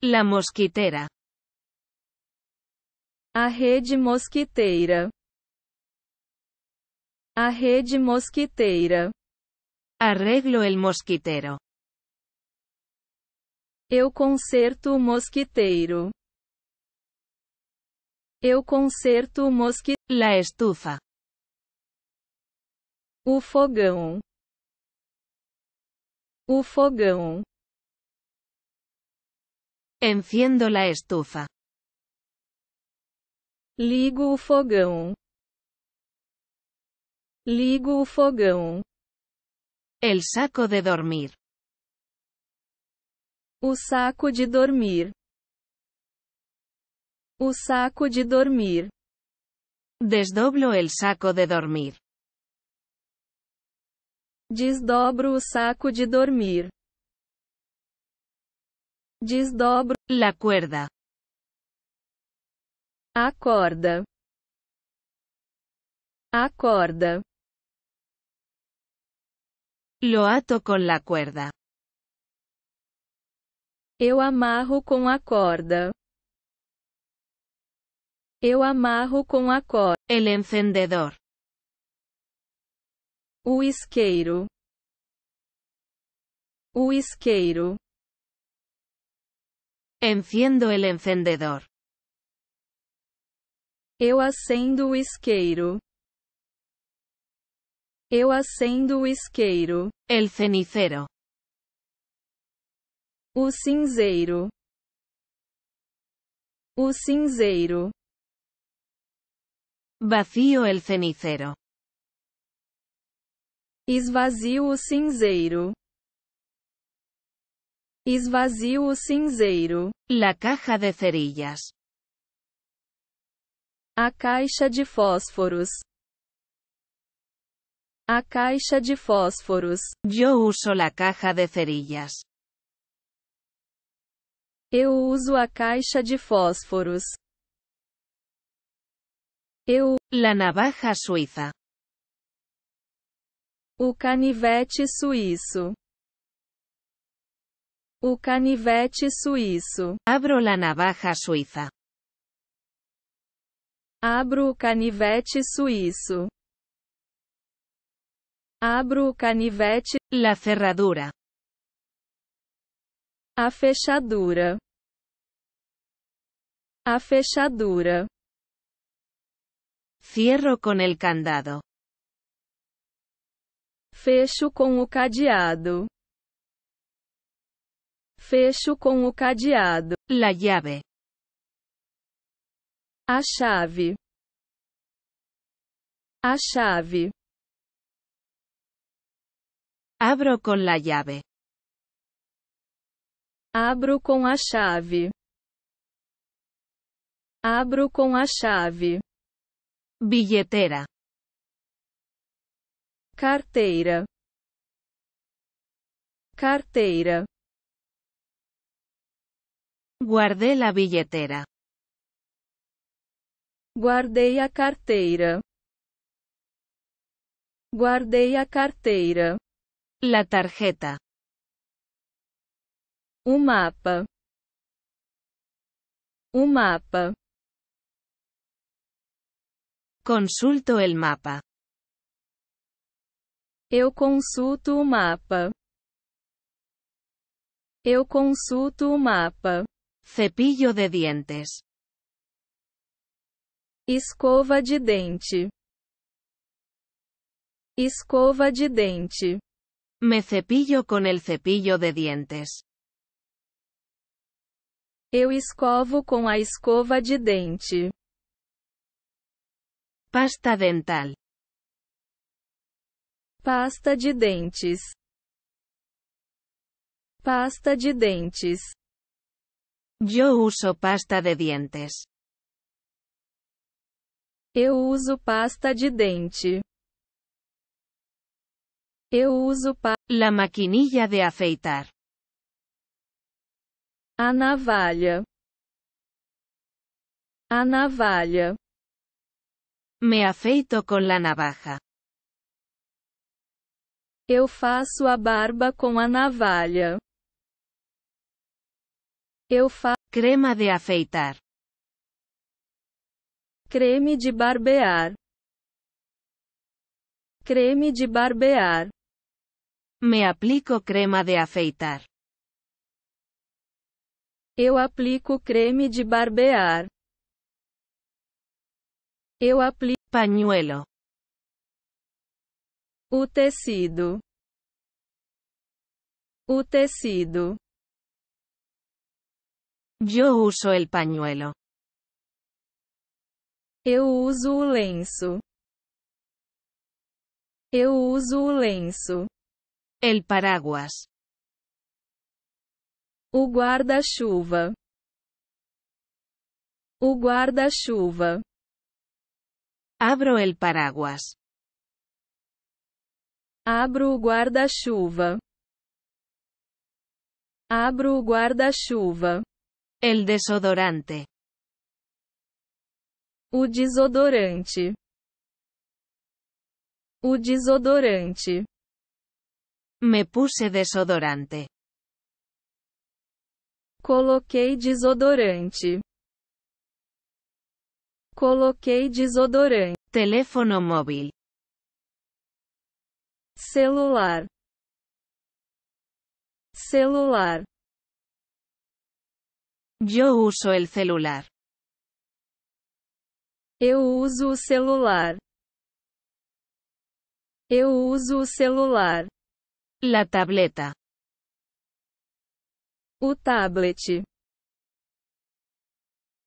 La mosquitera. A rede mosquiteira. A rede mosquiteira. Arreglo el mosquitero. Eu conserto o mosquiteiro. Eu conserto o mosquiteiro. La estufa. O fogão. O fogão. Enciendo la estufa. Ligo o fogão. Ligo o fogão. El saco de dormir. O saco de dormir. O saco de dormir. Desdoblo el saco de dormir. Desdobro o saco de dormir. Desdobro. La cuerda. A corda. acorda, acorda, Lo ato con la cuerda. Eu amarro com a corda. Eu amarro com a corda. El encendedor. O isqueiro. O isqueiro. Enciendo el encendedor. Eu acendo o isqueiro. Eu acendo o isqueiro. El cenicero. O cinzeiro. O cinzeiro. Vacío el cenicero. Esvazio o cinzeiro. Esvazio o cinzeiro. La caja de cerillas. A caixa de fósforos. A caixa de fósforos. Eu uso la caja de cerillas. Eu uso a caixa de fósforos. Eu. La navaja suíça. O canivete suíço. O canivete suíço. Abro la navaja suíça. Abro o canivete suíço. Abro o canivete. La ferradura. A fechadura. A fechadura. Cierro con el candado. Fecho com o cadeado. Fecho com o cadeado. La llave. A chave. A chave. Abro com la llave. Abro com a chave. Abro com a chave. Billetera. Carteira. Carteira. Guardé la billetera. Guardé la carteira. Guardé la carteira. La tarjeta. Un um mapa. Un um mapa. Consulto el mapa. Eu consulto o mapa. Eu consulto o mapa. Cepillo de dientes. Escova de dente. Escova de dente. Me cepillo con el cepillo de dientes. Eu escovo com a escova de dente. Pasta dental. Pasta de dentes. Pasta de dentes. Yo uso pasta de dientes. Eu uso pasta de dente. Eu uso pa La maquinilla de afeitar. A navalha. A navalha. Me afeito com la navaja. Eu faço a barba com a navalha. Eu faço crema de afeitar, creme de barbear, creme de barbear. Me aplico crema de afeitar. Eu aplico creme de barbear. Eu aplico pañuelo. O tecido. O tecido. Yo uso el pañuelo. Eu uso o lenço. Eu uso o lenço. El paraguas. O guarda-chuva. O guarda-chuva. Abro el paraguas. Abro o guarda-chuva. Abro o guarda-chuva. El desodorante. O desodorante. O desodorante. Me puse desodorante. Coloquei desodorante. Coloquei desodorante. Telefone móvel. Celular. Celular. Yo uso el celular. Eu uso o celular. Eu uso o celular. La tableta. O tablet.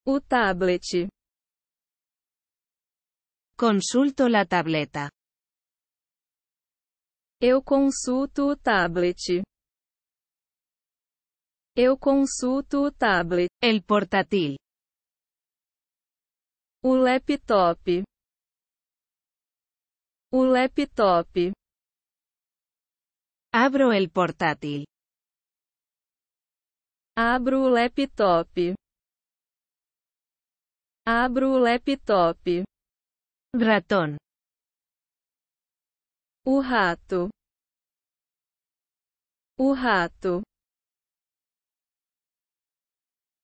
O tablet. Consulto la tableta. Eu consulto o tablet. Eu consulto o tablet. El portátil. O laptop. O laptop. Abro el portátil. Abro o laptop. Abro o laptop. Ratón. O rato. O rato.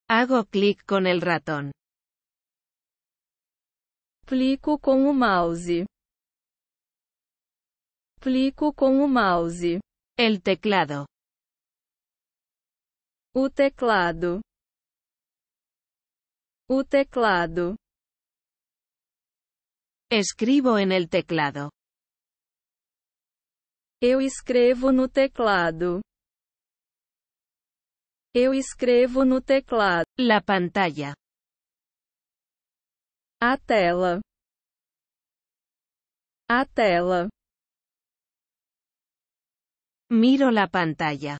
Hago clic com el ratón. Plico com o mouse. Plico com o mouse. El teclado. O teclado. O teclado. Escribo en el teclado. Eu escrevo no teclado. Eu escrevo no teclado. La pantalla. A tela. A tela. Miro la pantalla.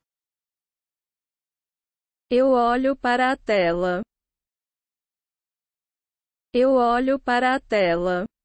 Eu olho para a tela. Eu olho para a tela.